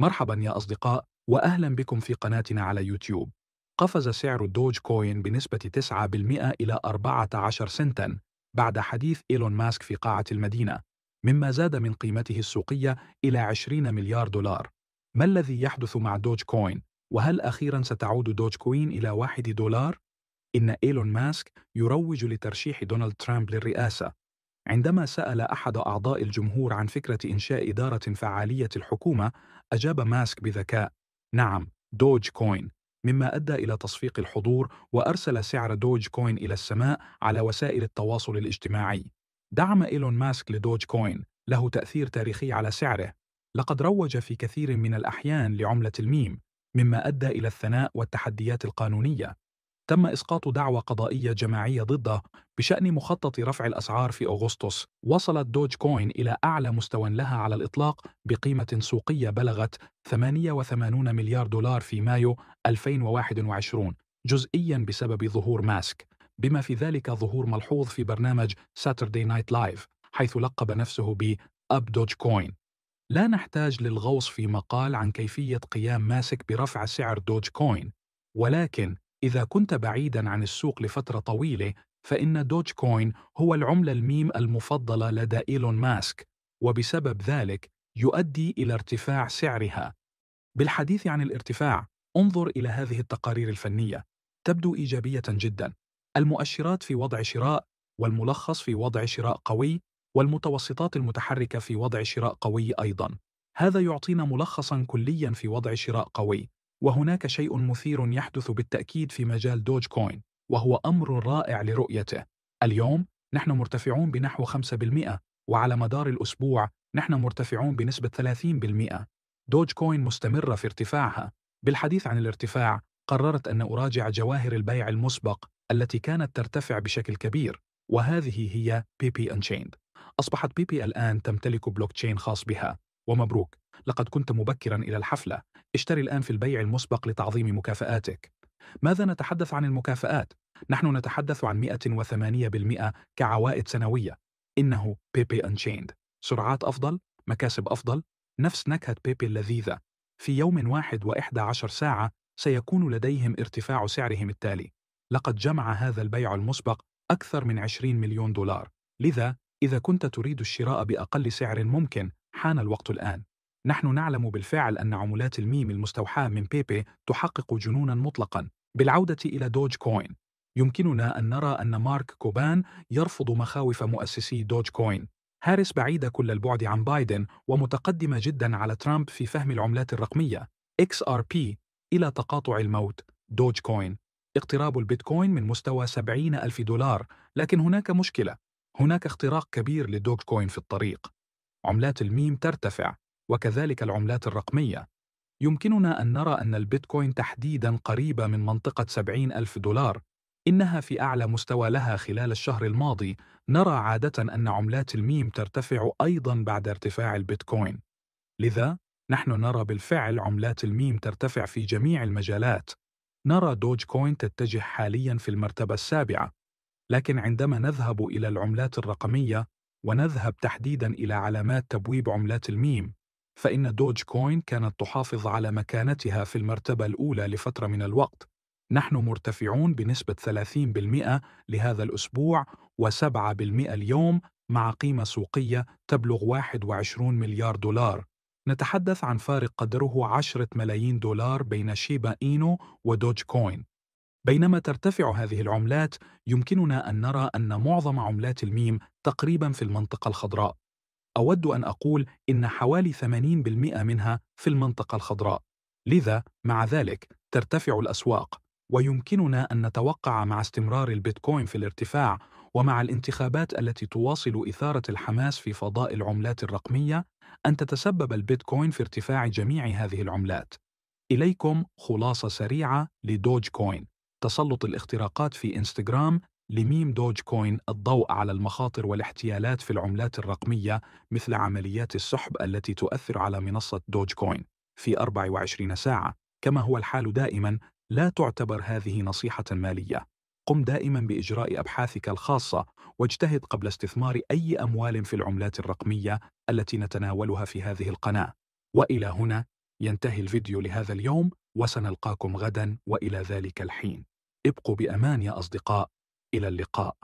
مرحبا يا أصدقاء وأهلا بكم في قناتنا على يوتيوب قفز سعر الدوج كوين بنسبة 9% إلى 14 سنتا بعد حديث إيلون ماسك في قاعة المدينة مما زاد من قيمته السوقية إلى 20 مليار دولار ما الذي يحدث مع دوج كوين؟ وهل أخيرا ستعود دوج كوين إلى واحد دولار؟ إن إيلون ماسك يروج لترشيح دونالد ترامب للرئاسة عندما سأل أحد أعضاء الجمهور عن فكرة إنشاء إدارة فعالية الحكومة، أجاب ماسك بذكاء: "نعم، دوج كوين" مما أدى إلى تصفيق الحضور وأرسل سعر دوج كوين إلى السماء على وسائل التواصل الاجتماعي. دعم إيلون ماسك لدوج كوين، له تأثير تاريخي على سعره. لقد روج في كثير من الأحيان لعملة الميم، مما أدى إلى الثناء والتحديات القانونية. تم إسقاط دعوى قضائية جماعية ضده بشأن مخطط رفع الأسعار في أغسطس وصلت دوج كوين إلى أعلى مستوى لها على الإطلاق بقيمة سوقية بلغت 88 مليار دولار في مايو 2021 جزئيا بسبب ظهور ماسك بما في ذلك ظهور ملحوظ في برنامج ساتردي نايت لايف حيث لقب نفسه ب أب دوج كوين لا نحتاج للغوص في مقال عن كيفية قيام ماسك برفع سعر دوج كوين ولكن إذا كنت بعيداً عن السوق لفترة طويلة، فإن دوج كوين هو العملة الميم المفضلة لدى إيلون ماسك، وبسبب ذلك يؤدي إلى ارتفاع سعرها. بالحديث عن الارتفاع، انظر إلى هذه التقارير الفنية، تبدو إيجابية جداً. المؤشرات في وضع شراء، والملخص في وضع شراء قوي، والمتوسطات المتحركة في وضع شراء قوي أيضاً. هذا يعطينا ملخصاً كلياً في وضع شراء قوي. وهناك شيء مثير يحدث بالتأكيد في مجال دوج كوين وهو أمر رائع لرؤيته اليوم نحن مرتفعون بنحو 5% وعلى مدار الأسبوع نحن مرتفعون بنسبة 30% دوج كوين مستمرة في ارتفاعها بالحديث عن الارتفاع قررت أن أراجع جواهر البيع المسبق التي كانت ترتفع بشكل كبير وهذه هي بي بي أنشيند أصبحت بي بي الآن تمتلك بلوك تشين خاص بها ومبروك لقد كنت مبكرا إلى الحفلة اشتري الآن في البيع المسبق لتعظيم مكافآتك ماذا نتحدث عن المكافآت؟ نحن نتحدث عن 108% كعوائد سنوية إنه بيبي أنشيند سرعات أفضل، مكاسب أفضل، نفس نكهة بيبي اللذيذة في يوم واحد وإحدى عشر ساعة سيكون لديهم ارتفاع سعرهم التالي لقد جمع هذا البيع المسبق أكثر من 20 مليون دولار لذا إذا كنت تريد الشراء بأقل سعر ممكن حان الوقت الآن نحن نعلم بالفعل أن عملات الميم المستوحاة من بيبي تحقق جنونا مطلقا بالعودة إلى دوج كوين يمكننا أن نرى أن مارك كوبان يرفض مخاوف مؤسسي دوج كوين هاريس بعيدة كل البعد عن بايدن ومتقدمة جدا على ترامب في فهم العملات الرقمية XRP إلى تقاطع الموت دوج كوين اقتراب البيتكوين من مستوى 70 ألف دولار لكن هناك مشكلة هناك اختراق كبير لدوج كوين في الطريق عملات الميم ترتفع وكذلك العملات الرقمية يمكننا أن نرى أن البيتكوين تحديداً قريبة من منطقة 70 ألف دولار إنها في أعلى مستوى لها خلال الشهر الماضي نرى عادة أن عملات الميم ترتفع أيضاً بعد ارتفاع البيتكوين لذا نحن نرى بالفعل عملات الميم ترتفع في جميع المجالات نرى دوج كوين تتجه حالياً في المرتبة السابعة لكن عندما نذهب إلى العملات الرقمية ونذهب تحديداً إلى علامات تبويب عملات الميم فإن دوج كوين كانت تحافظ على مكانتها في المرتبة الأولى لفترة من الوقت نحن مرتفعون بنسبة 30% لهذا الأسبوع و7% اليوم مع قيمة سوقية تبلغ 21 مليار دولار نتحدث عن فارق قدره 10 ملايين دولار بين شيبا إينو ودوج كوين بينما ترتفع هذه العملات يمكننا أن نرى أن معظم عملات الميم تقريبا في المنطقة الخضراء أود أن أقول إن حوالي 80% منها في المنطقة الخضراء لذا مع ذلك ترتفع الأسواق ويمكننا أن نتوقع مع استمرار البيتكوين في الارتفاع ومع الانتخابات التي تواصل إثارة الحماس في فضاء العملات الرقمية أن تتسبب البيتكوين في ارتفاع جميع هذه العملات إليكم خلاصة سريعة لدوج كوين تسلط الاختراقات في إنستغرام لميم دوج كوين الضوء على المخاطر والاحتيالات في العملات الرقمية مثل عمليات السحب التي تؤثر على منصة دوج كوين في 24 ساعة كما هو الحال دائما لا تعتبر هذه نصيحة مالية قم دائما بإجراء أبحاثك الخاصة واجتهد قبل استثمار أي أموال في العملات الرقمية التي نتناولها في هذه القناة وإلى هنا ينتهي الفيديو لهذا اليوم وسنلقاكم غدا وإلى ذلك الحين ابقوا بأمان يا أصدقاء إلى اللقاء